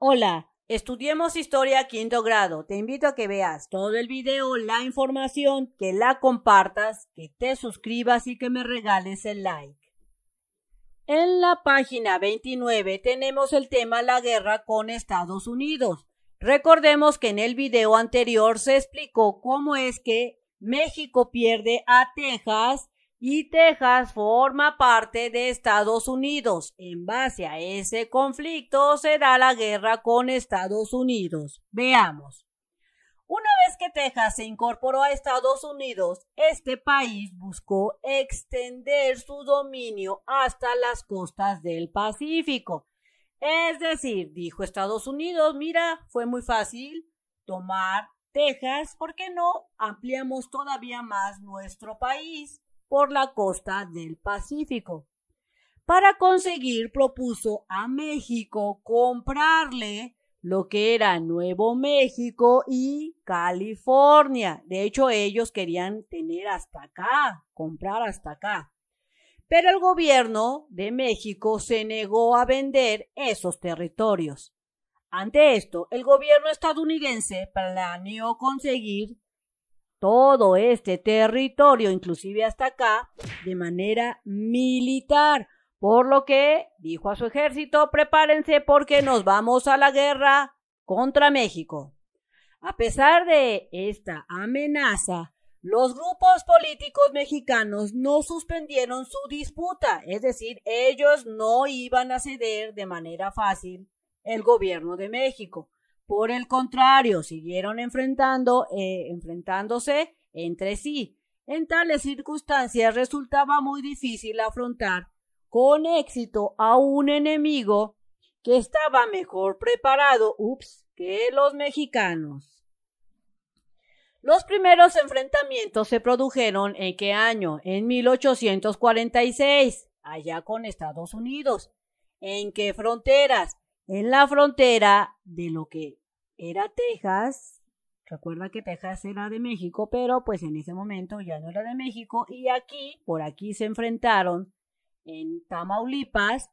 Hola, estudiemos historia quinto grado. Te invito a que veas todo el video, la información, que la compartas, que te suscribas y que me regales el like. En la página 29 tenemos el tema la guerra con Estados Unidos. Recordemos que en el video anterior se explicó cómo es que México pierde a Texas y Texas forma parte de Estados Unidos. En base a ese conflicto se da la guerra con Estados Unidos. Veamos. Una vez que Texas se incorporó a Estados Unidos, este país buscó extender su dominio hasta las costas del Pacífico. Es decir, dijo Estados Unidos, mira, fue muy fácil tomar Texas, ¿por qué no ampliamos todavía más nuestro país? por la costa del Pacífico. Para conseguir propuso a México comprarle lo que era Nuevo México y California. De hecho, ellos querían tener hasta acá, comprar hasta acá. Pero el gobierno de México se negó a vender esos territorios. Ante esto, el gobierno estadounidense planeó conseguir todo este territorio, inclusive hasta acá, de manera militar. Por lo que dijo a su ejército, prepárense porque nos vamos a la guerra contra México. A pesar de esta amenaza, los grupos políticos mexicanos no suspendieron su disputa, es decir, ellos no iban a ceder de manera fácil el gobierno de México. Por el contrario, siguieron enfrentando, eh, enfrentándose entre sí. En tales circunstancias resultaba muy difícil afrontar con éxito a un enemigo que estaba mejor preparado, que los mexicanos. Los primeros enfrentamientos se produjeron en qué año? En 1846, allá con Estados Unidos. ¿En qué fronteras? En la frontera de lo que era Texas. Recuerda que Texas era de México, pero pues en ese momento ya no era de México. Y aquí, por aquí se enfrentaron en Tamaulipas.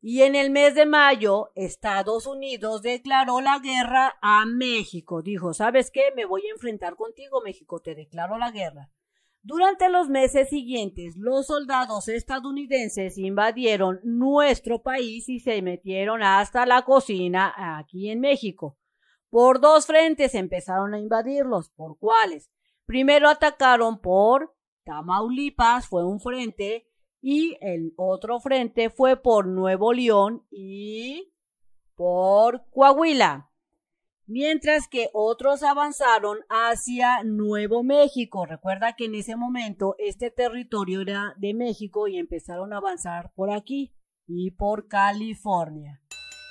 Y en el mes de mayo, Estados Unidos declaró la guerra a México. Dijo, ¿sabes qué? Me voy a enfrentar contigo, México. Te declaro la guerra. Durante los meses siguientes, los soldados estadounidenses invadieron nuestro país y se metieron hasta la cocina aquí en México. Por dos frentes empezaron a invadirlos. ¿Por cuáles? Primero atacaron por Tamaulipas, fue un frente, y el otro frente fue por Nuevo León y por Coahuila. Mientras que otros avanzaron hacia Nuevo México. Recuerda que en ese momento este territorio era de México y empezaron a avanzar por aquí y por California.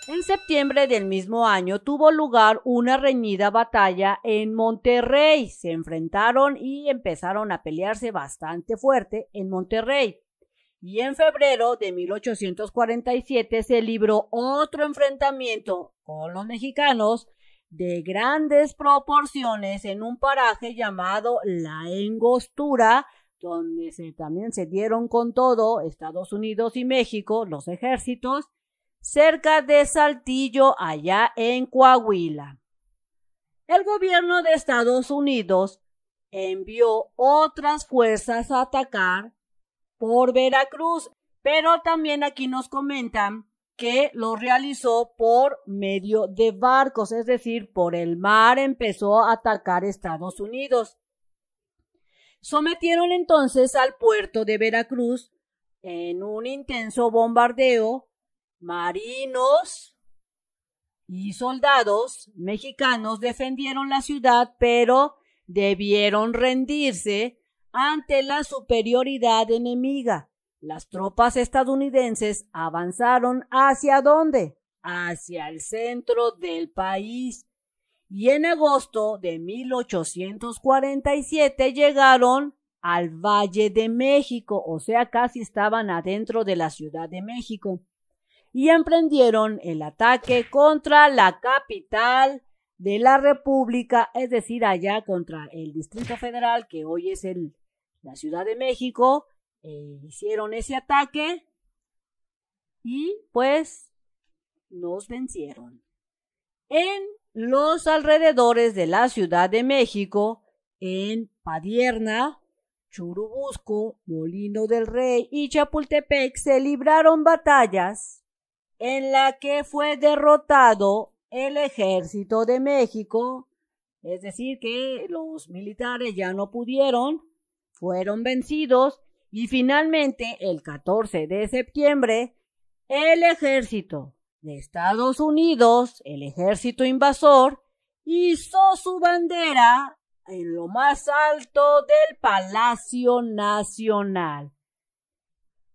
En septiembre del mismo año tuvo lugar una reñida batalla en Monterrey. Se enfrentaron y empezaron a pelearse bastante fuerte en Monterrey. Y en febrero de 1847 se libró otro enfrentamiento con los mexicanos de grandes proporciones en un paraje llamado La Engostura, donde se, también se dieron con todo Estados Unidos y México, los ejércitos, cerca de Saltillo, allá en Coahuila. El gobierno de Estados Unidos envió otras fuerzas a atacar por Veracruz, pero también aquí nos comentan que lo realizó por medio de barcos, es decir, por el mar empezó a atacar Estados Unidos. Sometieron entonces al puerto de Veracruz en un intenso bombardeo marinos y soldados mexicanos defendieron la ciudad, pero debieron rendirse ante la superioridad enemiga. Las tropas estadounidenses avanzaron hacia dónde? Hacia el centro del país. Y en agosto de 1847 llegaron al Valle de México, o sea, casi estaban adentro de la Ciudad de México y emprendieron el ataque contra la capital de la República, es decir, allá contra el Distrito Federal, que hoy es la Ciudad de México, eh, hicieron ese ataque y pues nos vencieron. En los alrededores de la Ciudad de México, en Padierna, Churubusco, Molino del Rey y Chapultepec se libraron batallas en la que fue derrotado el ejército de México, es decir, que los militares ya no pudieron, fueron vencidos y finalmente el 14 de septiembre el ejército de Estados Unidos, el ejército invasor, hizo su bandera en lo más alto del Palacio Nacional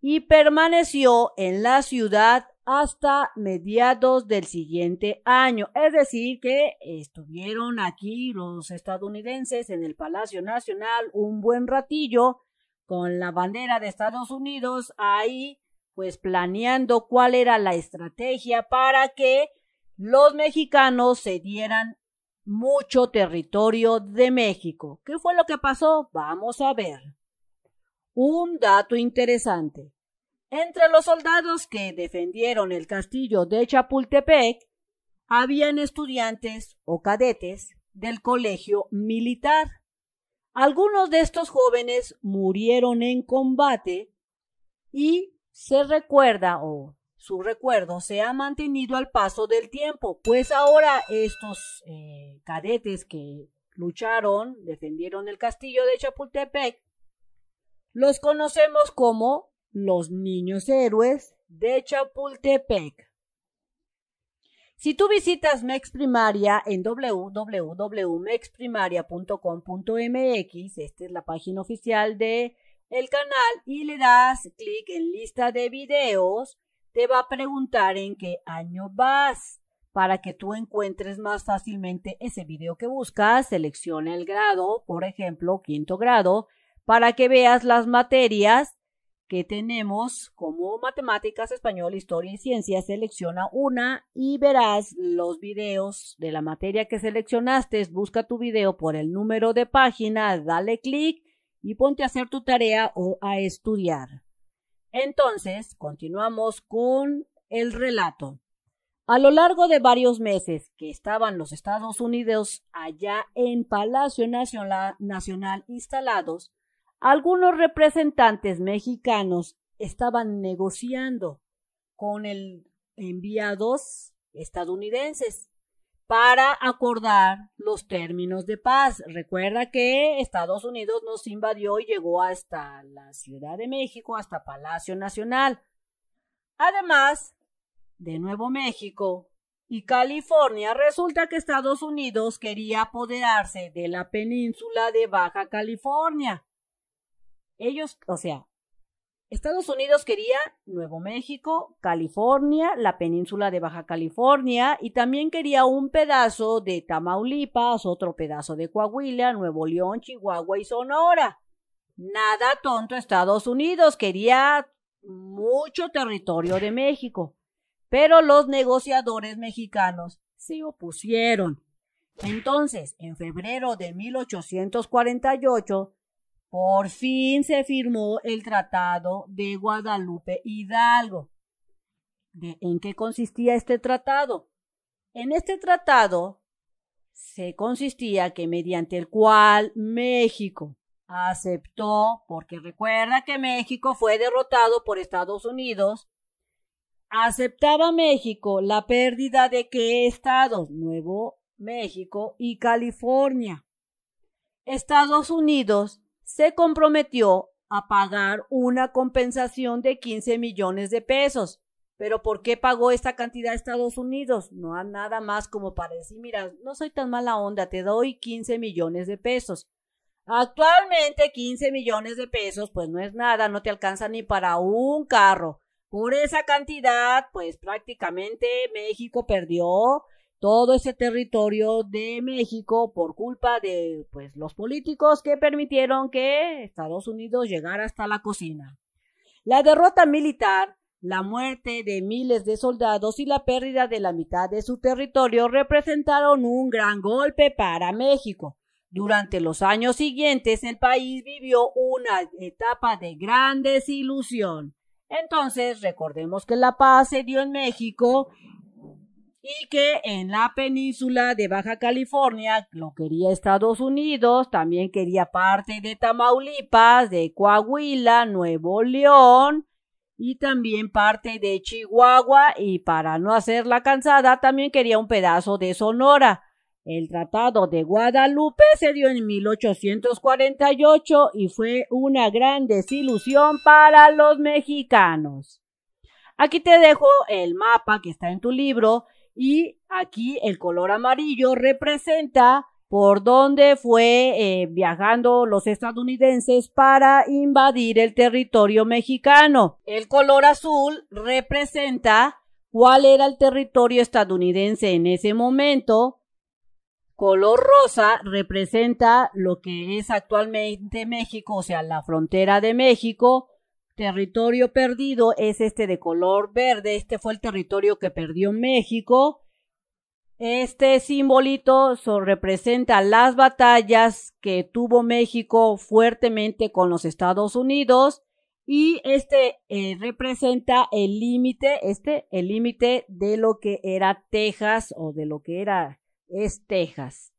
y permaneció en la ciudad hasta mediados del siguiente año. Es decir, que estuvieron aquí los estadounidenses en el Palacio Nacional un buen ratillo con la bandera de Estados Unidos ahí, pues planeando cuál era la estrategia para que los mexicanos cedieran mucho territorio de México. ¿Qué fue lo que pasó? Vamos a ver. Un dato interesante. Entre los soldados que defendieron el castillo de Chapultepec, habían estudiantes o cadetes del colegio militar. Algunos de estos jóvenes murieron en combate y se recuerda o su recuerdo se ha mantenido al paso del tiempo, pues ahora estos eh, cadetes que lucharon, defendieron el castillo de Chapultepec, los conocemos como los Niños Héroes de Chapultepec. Si tú visitas Mex Primaria en www.mexprimaria.com.mx, esta es la página oficial de el canal y le das clic en lista de videos, te va a preguntar en qué año vas para que tú encuentres más fácilmente ese video que buscas, selecciona el grado, por ejemplo, quinto grado, para que veas las materias que tenemos como matemáticas, español, historia y ciencia, selecciona una y verás los videos de la materia que seleccionaste. Busca tu video por el número de página, dale clic y ponte a hacer tu tarea o a estudiar. Entonces, continuamos con el relato. A lo largo de varios meses que estaban los Estados Unidos allá en Palacio Nacional instalados, algunos representantes mexicanos estaban negociando con el enviados estadounidenses para acordar los términos de paz. Recuerda que Estados Unidos nos invadió y llegó hasta la Ciudad de México, hasta Palacio Nacional. Además, de Nuevo México y California, resulta que Estados Unidos quería apoderarse de la península de Baja California. Ellos, o sea, Estados Unidos quería Nuevo México, California, la península de Baja California y también quería un pedazo de Tamaulipas, otro pedazo de Coahuila, Nuevo León, Chihuahua y Sonora. Nada tonto Estados Unidos, quería mucho territorio de México. Pero los negociadores mexicanos se opusieron. Entonces, en febrero de 1848, por fin se firmó el Tratado de Guadalupe Hidalgo. ¿De ¿En qué consistía este tratado? En este tratado se consistía que mediante el cual México aceptó, porque recuerda que México fue derrotado por Estados Unidos, aceptaba México la pérdida de qué estados? Nuevo México y California. Estados Unidos se comprometió a pagar una compensación de 15 millones de pesos. Pero ¿por qué pagó esta cantidad a Estados Unidos? No hay nada más como para decir, mira, no soy tan mala onda, te doy 15 millones de pesos. Actualmente 15 millones de pesos, pues no es nada, no te alcanza ni para un carro. Por esa cantidad, pues prácticamente México perdió todo ese territorio de México por culpa de pues, los políticos que permitieron que Estados Unidos llegara hasta la cocina. La derrota militar, la muerte de miles de soldados y la pérdida de la mitad de su territorio representaron un gran golpe para México. Durante los años siguientes el país vivió una etapa de gran desilusión. Entonces, recordemos que la paz se dio en México y que en la península de Baja California lo quería Estados Unidos, también quería parte de Tamaulipas, de Coahuila, Nuevo León y también parte de Chihuahua y para no hacerla cansada también quería un pedazo de Sonora. El Tratado de Guadalupe se dio en 1848 y fue una gran desilusión para los mexicanos. Aquí te dejo el mapa que está en tu libro y aquí el color amarillo representa por dónde fue eh, viajando los estadounidenses para invadir el territorio mexicano. El color azul representa cuál era el territorio estadounidense en ese momento. Color rosa representa lo que es actualmente México, o sea, la frontera de México territorio perdido es este de color verde. Este fue el territorio que perdió México. Este simbolito representa las batallas que tuvo México fuertemente con los Estados Unidos y este eh, representa el límite, este, el límite de lo que era Texas o de lo que era es Texas.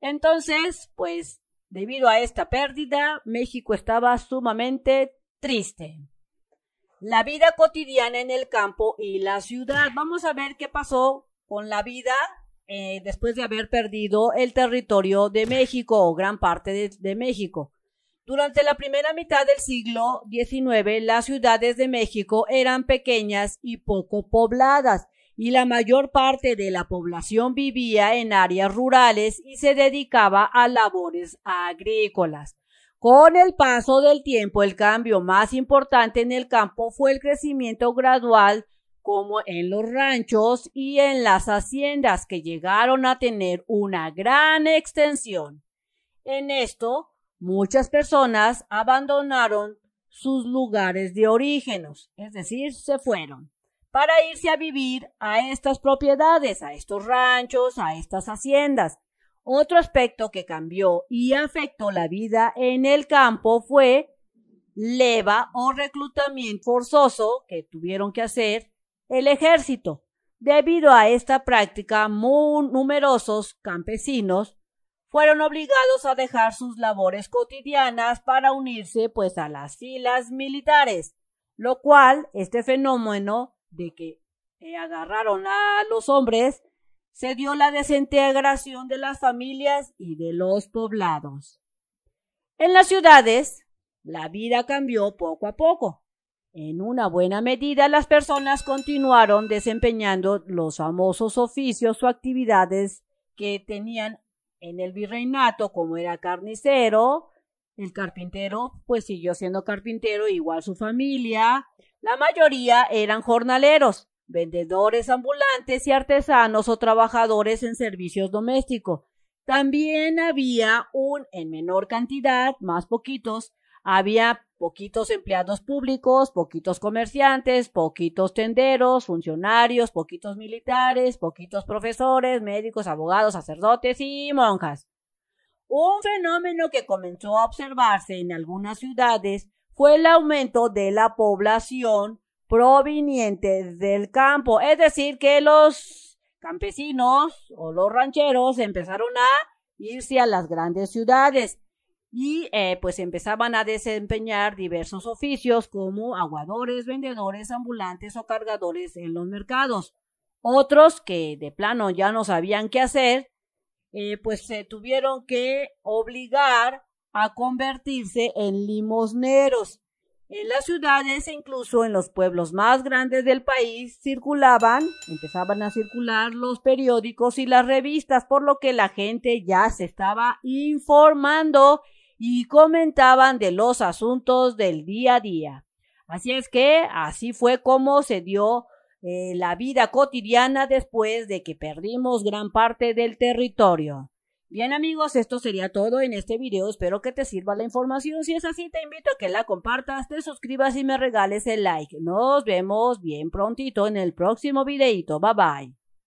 Entonces, pues, debido a esta pérdida, México estaba sumamente triste. La vida cotidiana en el campo y la ciudad. Vamos a ver qué pasó con la vida eh, después de haber perdido el territorio de México o gran parte de México. Durante la primera mitad del siglo XIX, las ciudades de México eran pequeñas y poco pobladas, y la mayor parte de la población vivía en áreas rurales y se dedicaba a labores agrícolas. Con el paso del tiempo, el cambio más importante en el campo fue el crecimiento gradual, como en los ranchos y en las haciendas, que llegaron a tener una gran extensión. En esto, muchas personas abandonaron sus lugares de orígenes, es decir, se fueron, para irse a vivir a estas propiedades, a estos ranchos, a estas haciendas, otro aspecto que cambió y afectó la vida en el campo fue leva o reclutamiento forzoso que tuvieron que hacer el ejército. Debido a esta práctica, muy numerosos campesinos fueron obligados a dejar sus labores cotidianas para unirse pues a las filas militares, lo cual este fenómeno de que agarraron a los hombres se dio la desintegración de las familias y de los poblados. En las ciudades, la vida cambió poco a poco. En una buena medida, las personas continuaron desempeñando los famosos oficios o actividades que tenían en el virreinato, como era carnicero, el carpintero, pues siguió siendo carpintero, igual su familia. La mayoría eran jornaleros, vendedores ambulantes y artesanos o trabajadores en servicios domésticos. También había un, en menor cantidad, más poquitos, había poquitos empleados públicos, poquitos comerciantes, poquitos tenderos, funcionarios, poquitos militares, poquitos profesores, médicos, abogados, sacerdotes y monjas. Un fenómeno que comenzó a observarse en algunas ciudades fue el aumento de la población provenientes del campo. Es decir, que los campesinos o los rancheros empezaron a irse a las grandes ciudades y eh, pues empezaban a desempeñar diversos oficios como aguadores, vendedores, ambulantes o cargadores en los mercados. Otros que de plano ya no sabían qué hacer, eh, pues se tuvieron que obligar a convertirse en limosneros en las ciudades e incluso en los pueblos más grandes del país circulaban, empezaban a circular los periódicos y las revistas, por lo que la gente ya se estaba informando y comentaban de los asuntos del día a día. Así es que así fue como se dio eh, la vida cotidiana después de que perdimos gran parte del territorio. Bien amigos, esto sería todo en este video, espero que te sirva la información, si es así te invito a que la compartas, te suscribas y me regales el like. Nos vemos bien prontito en el próximo videito, bye bye.